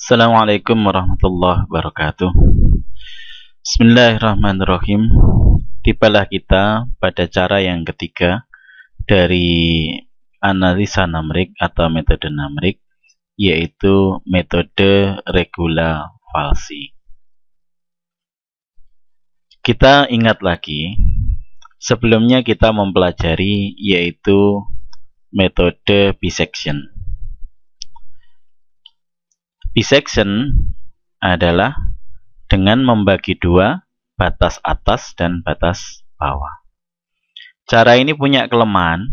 Assalamualaikum warahmatullahi wabarakatuh Bismillahirrahmanirrahim Tibalah kita pada cara yang ketiga dari analisa numerik atau metode numerik yaitu metode regula falsi Kita ingat lagi sebelumnya kita mempelajari yaitu metode bisection Bisection adalah dengan membagi dua batas atas dan batas bawah. Cara ini punya kelemahan,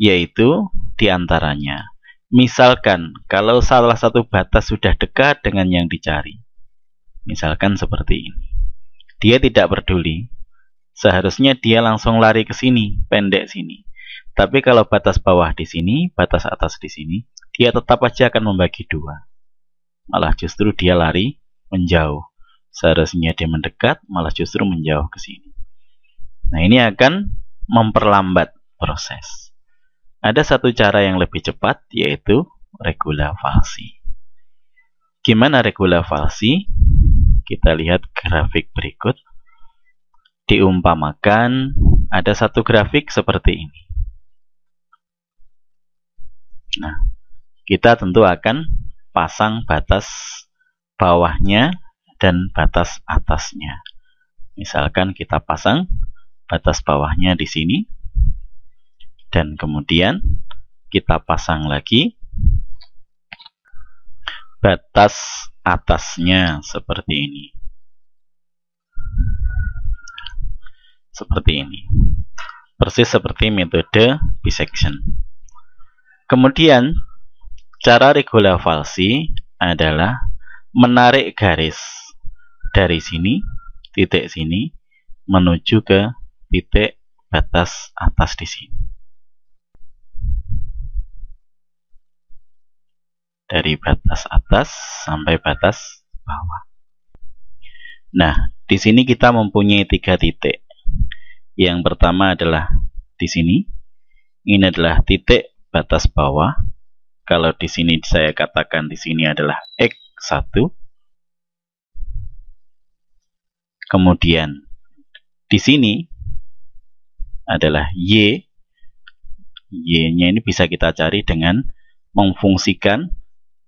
yaitu diantaranya. Misalkan, kalau salah satu batas sudah dekat dengan yang dicari, misalkan seperti ini. Dia tidak peduli, seharusnya dia langsung lari ke sini, pendek sini. Tapi kalau batas bawah di sini, batas atas di sini, dia tetap aja akan membagi dua. Malah justru dia lari menjauh. Seharusnya dia mendekat, malah justru menjauh ke sini. Nah, ini akan memperlambat proses. Ada satu cara yang lebih cepat, yaitu regula falsi. Gimana regula falsi? Kita lihat grafik berikut. Diumpamakan ada satu grafik seperti ini. Nah, kita tentu akan pasang batas bawahnya dan batas atasnya. Misalkan kita pasang batas bawahnya di sini, dan kemudian kita pasang lagi batas atasnya seperti ini. Seperti ini. Persis seperti metode bisection. Kemudian Cara regula falsi adalah menarik garis dari sini, titik sini, menuju ke titik batas atas di sini. Dari batas atas sampai batas bawah. Nah, di sini kita mempunyai tiga titik. Yang pertama adalah di sini. Ini adalah titik batas bawah kalau di sini saya katakan di sini adalah X1. Kemudian di sini adalah Y. Y-nya ini bisa kita cari dengan memfungsikan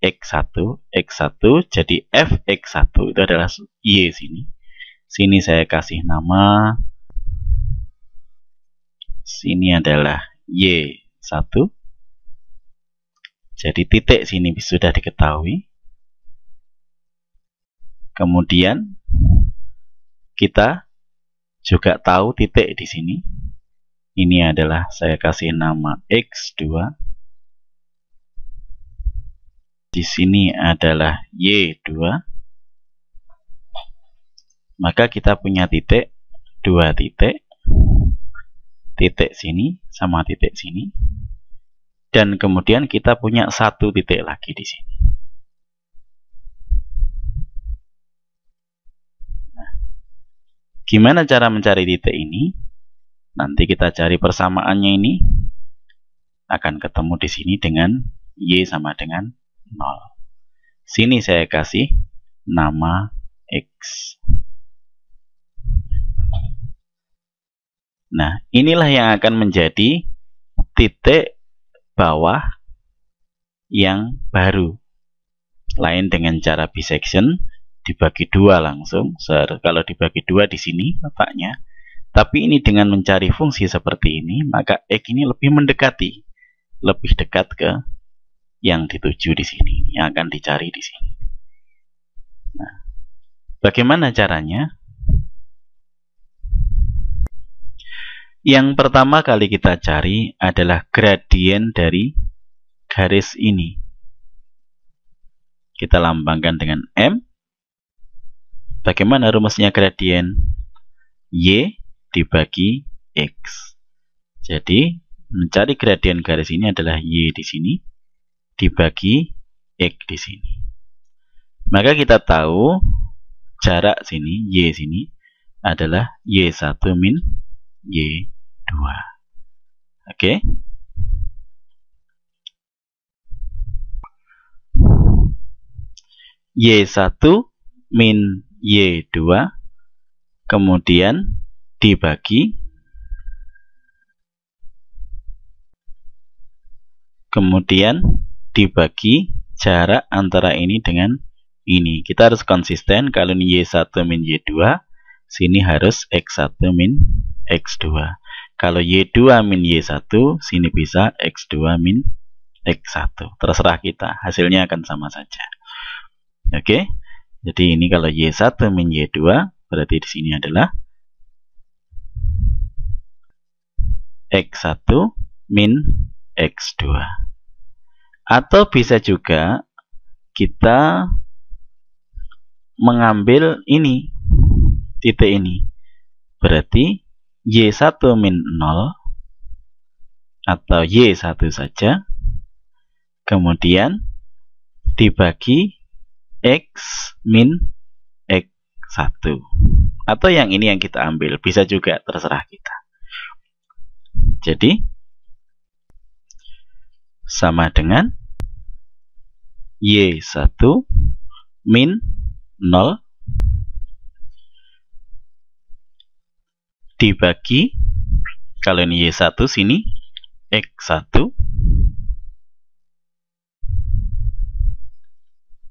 X1, X1, jadi Fx1 itu adalah Y sini. Sini saya kasih nama, sini adalah Y1, jadi titik sini sudah diketahui. Kemudian kita juga tahu titik di sini. Ini adalah saya kasih nama X2. Di sini adalah Y2. Maka kita punya titik, dua titik. Titik sini sama titik sini dan kemudian kita punya satu titik lagi di sini. Nah, gimana cara mencari titik ini? Nanti kita cari persamaannya ini akan ketemu di sini dengan y sama dengan 0. Sini saya kasih nama x. Nah, inilah yang akan menjadi titik bawah yang baru. Lain dengan cara bisection, dibagi dua langsung. Kalau dibagi dua di sini bapaknya. Tapi ini dengan mencari fungsi seperti ini, maka x ini lebih mendekati, lebih dekat ke yang dituju di sini, yang akan dicari di sini. Nah, bagaimana caranya? Yang pertama kali kita cari adalah gradien dari garis ini. Kita lambangkan dengan M. Bagaimana rumusnya gradien? Y dibagi X. Jadi, mencari gradien garis ini adalah Y di sini dibagi X di sini. Maka kita tahu jarak sini, Y sini adalah Y1 min Y2. Oke. Y1 min Y2 kemudian dibagi kemudian dibagi jarak antara ini dengan ini. Kita harus konsisten kalau ini Y1 min Y2, sini harus X1 min X2. Kalau Y2 min Y1, sini bisa X2 min X1. Terserah kita, hasilnya akan sama saja. Oke, okay? jadi ini kalau Y1 min Y2, berarti di sini adalah X1 min X2. Atau bisa juga kita mengambil ini, titik ini. Berarti Y1 min 0 atau Y1 saja kemudian dibagi X min X1 atau yang ini yang kita ambil bisa juga terserah kita jadi sama dengan Y1 min 0 dibagi kalau ini Y1 sini X1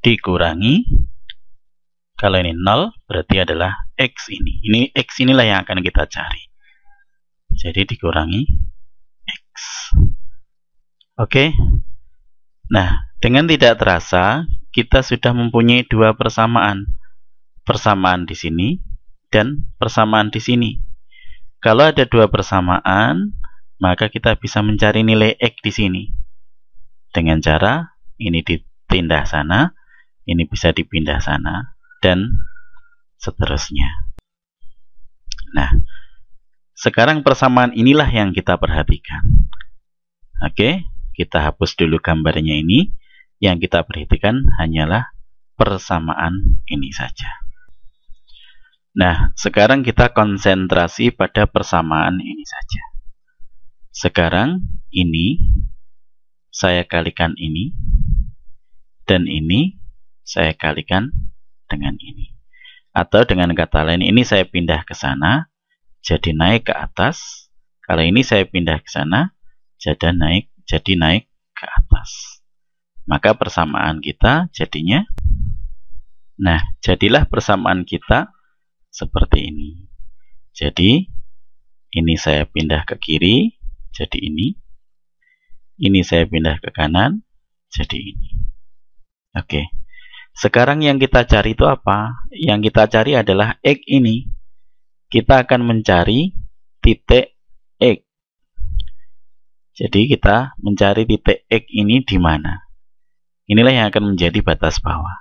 dikurangi kalau ini 0 berarti adalah X ini ini X inilah yang akan kita cari jadi dikurangi X oke nah dengan tidak terasa kita sudah mempunyai dua persamaan persamaan di sini dan persamaan di sini kalau ada dua persamaan, maka kita bisa mencari nilai X di sini. Dengan cara ini dipindah sana, ini bisa dipindah sana, dan seterusnya. Nah, sekarang persamaan inilah yang kita perhatikan. Oke, kita hapus dulu gambarnya ini. Yang kita perhatikan hanyalah persamaan ini saja. Nah, sekarang kita konsentrasi pada persamaan ini saja. Sekarang ini saya kalikan ini dan ini saya kalikan dengan ini. Atau dengan kata lain ini saya pindah ke sana jadi naik ke atas. Kalau ini saya pindah ke sana jadi naik jadi naik ke atas. Maka persamaan kita jadinya Nah, jadilah persamaan kita seperti ini. Jadi, ini saya pindah ke kiri, jadi ini. Ini saya pindah ke kanan, jadi ini. Oke. Sekarang yang kita cari itu apa? Yang kita cari adalah X ini. Kita akan mencari titik X. Jadi kita mencari titik X ini di mana. Inilah yang akan menjadi batas bawah.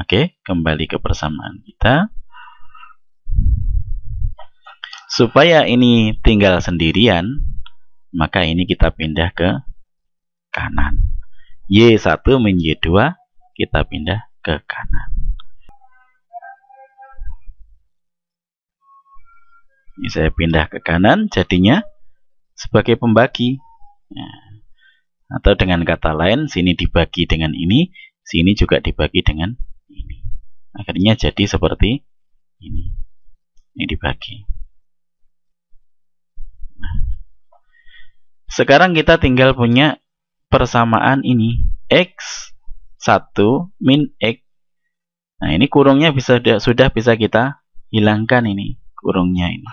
Oke, kembali ke persamaan kita. Supaya ini tinggal sendirian, maka ini kita pindah ke kanan. Y1 min Y2 kita pindah ke kanan. Ini saya pindah ke kanan, jadinya sebagai pembagi. Nah, atau dengan kata lain, sini dibagi dengan ini, sini juga dibagi dengan ini. Akhirnya jadi seperti ini ini dibagi nah, sekarang kita tinggal punya persamaan ini x 1 min x nah ini kurungnya bisa sudah bisa kita hilangkan ini kurungnya ini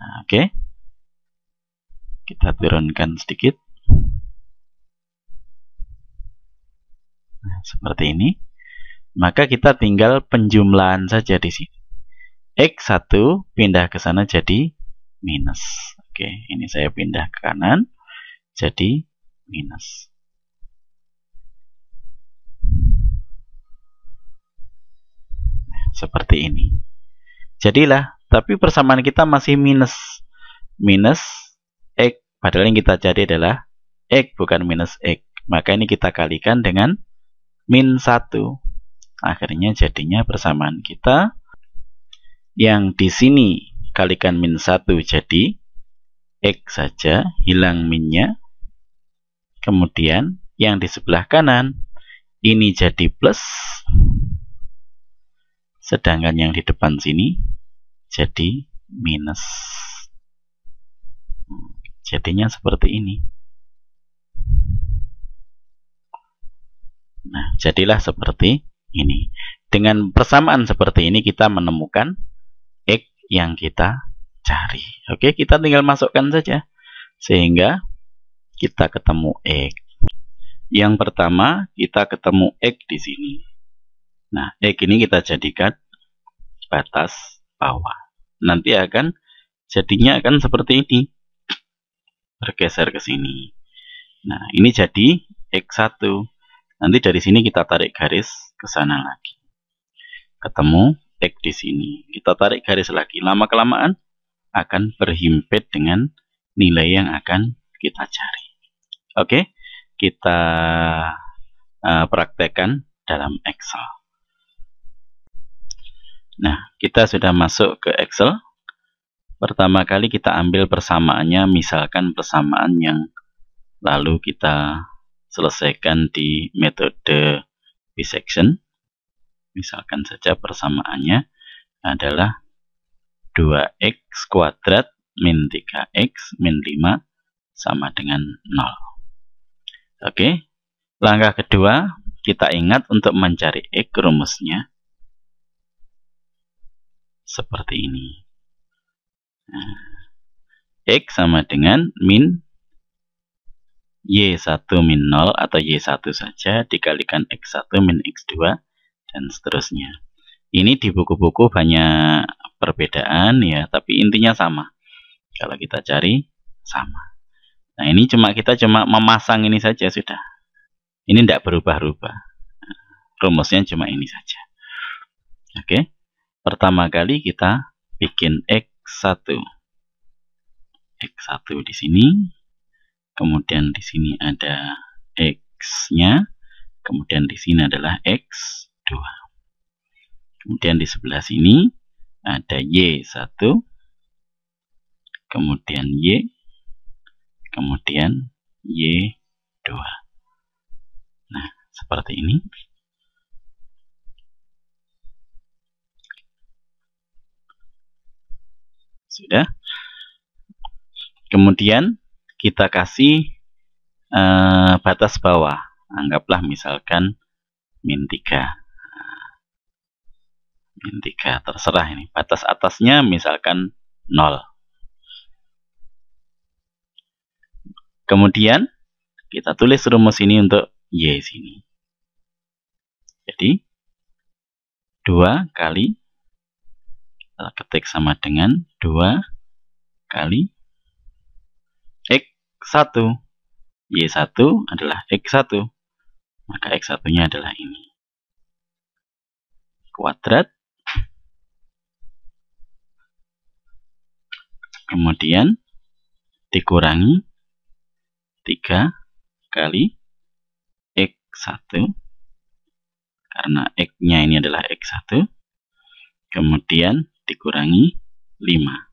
nah, oke okay. kita turunkan sedikit nah, seperti ini maka kita tinggal penjumlahan saja di sini. X1 pindah ke sana jadi minus. Oke, ini saya pindah ke kanan jadi minus. seperti ini. Jadilah, tapi persamaan kita masih minus. Minus X, padahal yang kita cari adalah X, bukan minus X. Maka ini kita kalikan dengan min 1. Akhirnya jadinya persamaan kita yang di sini kalikan min 1 jadi X saja, hilang minnya. Kemudian yang di sebelah kanan ini jadi plus. Sedangkan yang di depan sini jadi minus. Jadinya seperti ini. Nah, jadilah seperti ini. Dengan persamaan seperti ini kita menemukan X yang kita cari. Oke, kita tinggal masukkan saja. Sehingga kita ketemu X. Yang pertama, kita ketemu X di sini. Nah, X ini kita jadikan batas bawah. Nanti akan jadinya akan seperti ini. Bergeser ke sini. Nah, ini jadi X1. Nanti dari sini kita tarik garis ke sana lagi. Ketemu X di sini. Kita tarik garis lagi. Lama-kelamaan akan berhimpit dengan nilai yang akan kita cari. Oke, kita uh, praktekkan dalam Excel. Nah, kita sudah masuk ke Excel. Pertama kali kita ambil persamaannya, misalkan persamaan yang lalu kita selesaikan di metode section. misalkan saja persamaannya adalah 2x kuadrat min 3x min 5 sama dengan 0. Oke, langkah kedua kita ingat untuk mencari x rumusnya seperti ini. Nah, x sama dengan min Y1 min 0 atau Y1 saja dikalikan X1 min X2 dan seterusnya. Ini di buku-buku banyak perbedaan ya, tapi intinya sama. Kalau kita cari sama. Nah, ini cuma kita cuma memasang ini saja sudah. Ini tidak berubah-ubah. Rumusnya cuma ini saja. Oke. Pertama kali kita bikin X1. X1 di sini kemudian di sini ada X-nya, kemudian di sini adalah X2. Kemudian di sebelah sini ada Y1, kemudian Y, kemudian Y2. Nah, seperti ini. Sudah. Kemudian kita kasih eh, batas bawah. Anggaplah misalkan min 3 min 3 terserah ini batas atasnya misalkan 0 kemudian kita tulis rumus ini untuk Y sini jadi 2 kali kita ketik sama dengan 2 kali Y1 adalah X1. Maka X1-nya adalah ini. Kuadrat. Kemudian dikurangi 3 kali X1. Karena X-nya ini adalah X1. Kemudian dikurangi 5.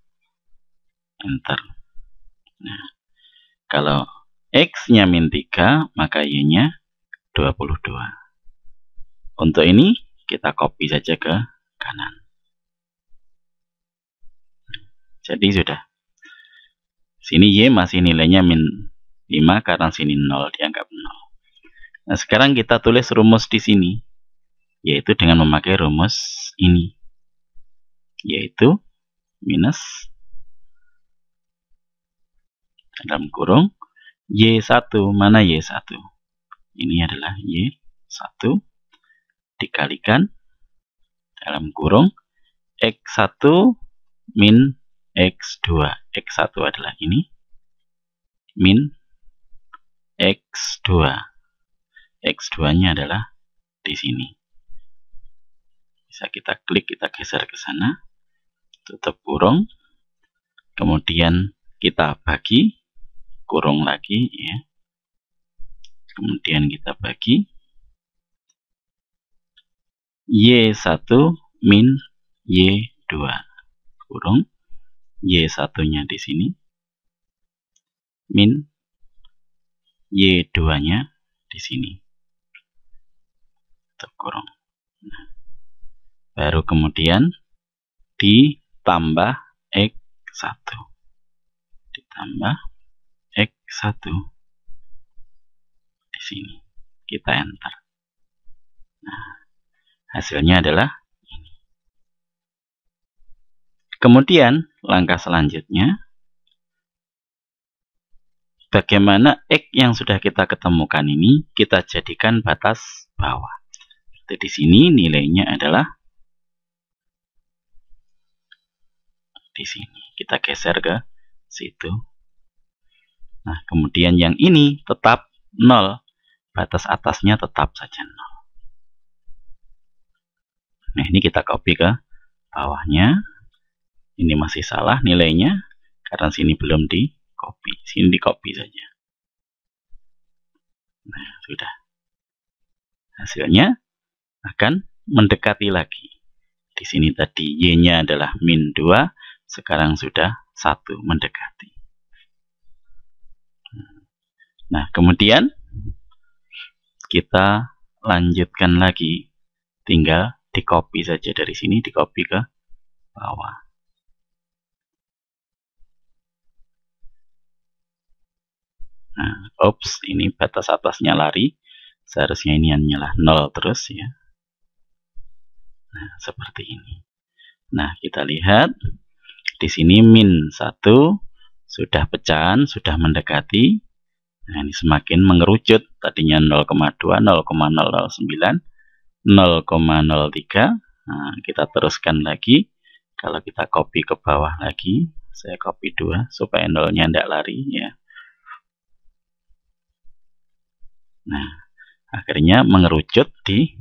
Enter. Nah, kalau X-nya min 3, maka Y-nya 22. Untuk ini, kita copy saja ke kanan. Jadi sudah. Sini Y masih nilainya min 5 karena sini 0 dianggap 0. Nah, sekarang kita tulis rumus di sini yaitu dengan memakai rumus ini yaitu minus dalam kurung Y1 mana Y1 ini adalah Y1 dikalikan dalam kurung X1 min X2 X1 adalah ini min X2 X2 nya adalah di sini bisa kita klik kita geser ke sana tutup kurung kemudian kita bagi kurung lagi ya kemudian kita bagi Y1 min Y2 kurung Y1 nya di sini min Y2 nya di sini kurung nah, baru kemudian ditambah X1 ditambah satu di sini kita enter nah hasilnya adalah ini kemudian langkah selanjutnya bagaimana x yang sudah kita ketemukan ini kita jadikan batas bawah Jadi di sini nilainya adalah di sini kita geser ke situ Nah, kemudian yang ini tetap 0. Batas atasnya tetap saja 0. Nah, ini kita copy ke bawahnya. Ini masih salah nilainya karena sini belum di copy. Sini di copy saja. Nah, sudah. Hasilnya akan mendekati lagi. Di sini tadi Y-nya adalah min 2, sekarang sudah 1 mendekati. Nah, kemudian kita lanjutkan lagi. Tinggal di copy saja dari sini, di copy ke bawah. Nah, ops, ini batas atasnya lari. Seharusnya ini yang nyala nol terus ya. Nah, seperti ini. Nah, kita lihat di sini min 1 sudah pecahan, sudah mendekati Nah, ini semakin mengerucut. Tadinya 0,2, 0,009, 0,03. Nah, kita teruskan lagi. Kalau kita copy ke bawah lagi, saya copy 2 supaya nolnya tidak lari ya. Nah, akhirnya mengerucut di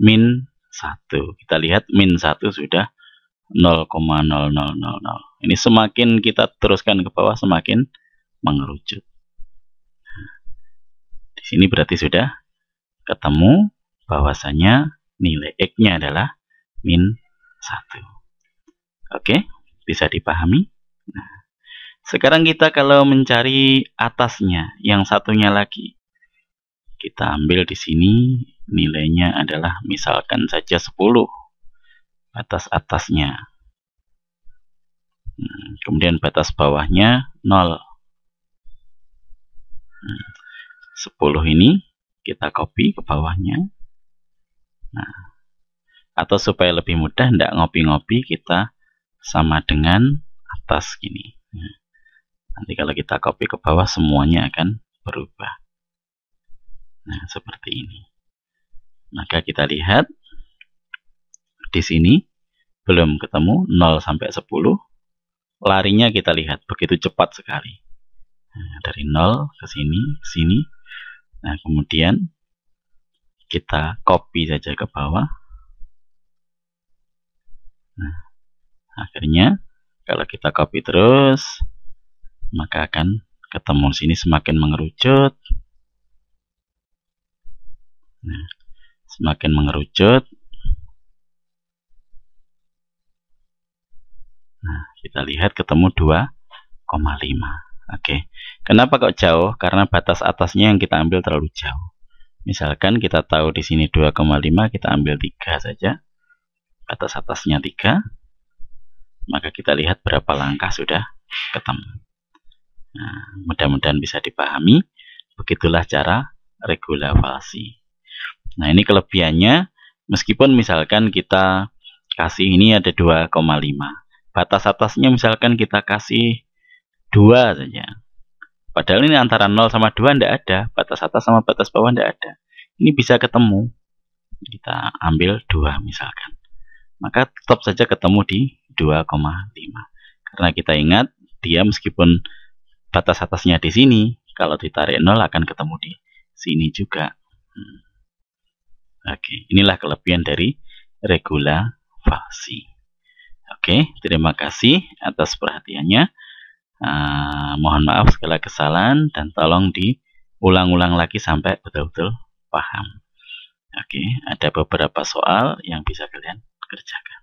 min 1. Kita lihat min 1 sudah 0,0000. Ini semakin kita teruskan ke bawah semakin mengerucut. Sini berarti sudah ketemu bahwasanya nilai X-nya adalah min 1. Oke, bisa dipahami? Nah, sekarang kita kalau mencari atasnya, yang satunya lagi. Kita ambil di sini, nilainya adalah misalkan saja 10. batas atasnya hmm, Kemudian batas bawahnya 0. 10 ini kita copy ke bawahnya. Nah, atau supaya lebih mudah tidak ngopi-ngopi kita sama dengan atas gini. Nah, nanti kalau kita copy ke bawah semuanya akan berubah. Nah, seperti ini. Maka kita lihat di sini belum ketemu 0 sampai 10. Larinya kita lihat begitu cepat sekali. Nah, dari 0 ke sini, sini, Nah, kemudian kita copy saja ke bawah. Nah, akhirnya kalau kita copy terus, maka akan ketemu sini semakin mengerucut. Nah, semakin mengerucut. Nah, kita lihat ketemu 2,5. Oke. Okay. Kenapa kok jauh? Karena batas atasnya yang kita ambil terlalu jauh. Misalkan kita tahu di sini 2,5, kita ambil 3 saja. Batas atasnya 3. Maka kita lihat berapa langkah sudah ketemu. Nah, mudah-mudahan bisa dipahami. Begitulah cara regula falsi. Nah, ini kelebihannya. Meskipun misalkan kita kasih ini ada 2,5. Batas atasnya misalkan kita kasih 2 saja Padahal ini antara 0 sama 2 tidak ada, batas atas sama batas bawah tidak ada. Ini bisa ketemu, kita ambil 2 misalkan. Maka tetap saja ketemu di 2,5. Karena kita ingat, dia meskipun batas atasnya di sini, kalau ditarik 0 akan ketemu di sini juga. Hmm. Oke, inilah kelebihan dari regula fasi Oke, terima kasih atas perhatiannya. Ah, mohon maaf segala kesalahan dan tolong diulang-ulang lagi sampai betul-betul paham. Oke, ada beberapa soal yang bisa kalian kerjakan.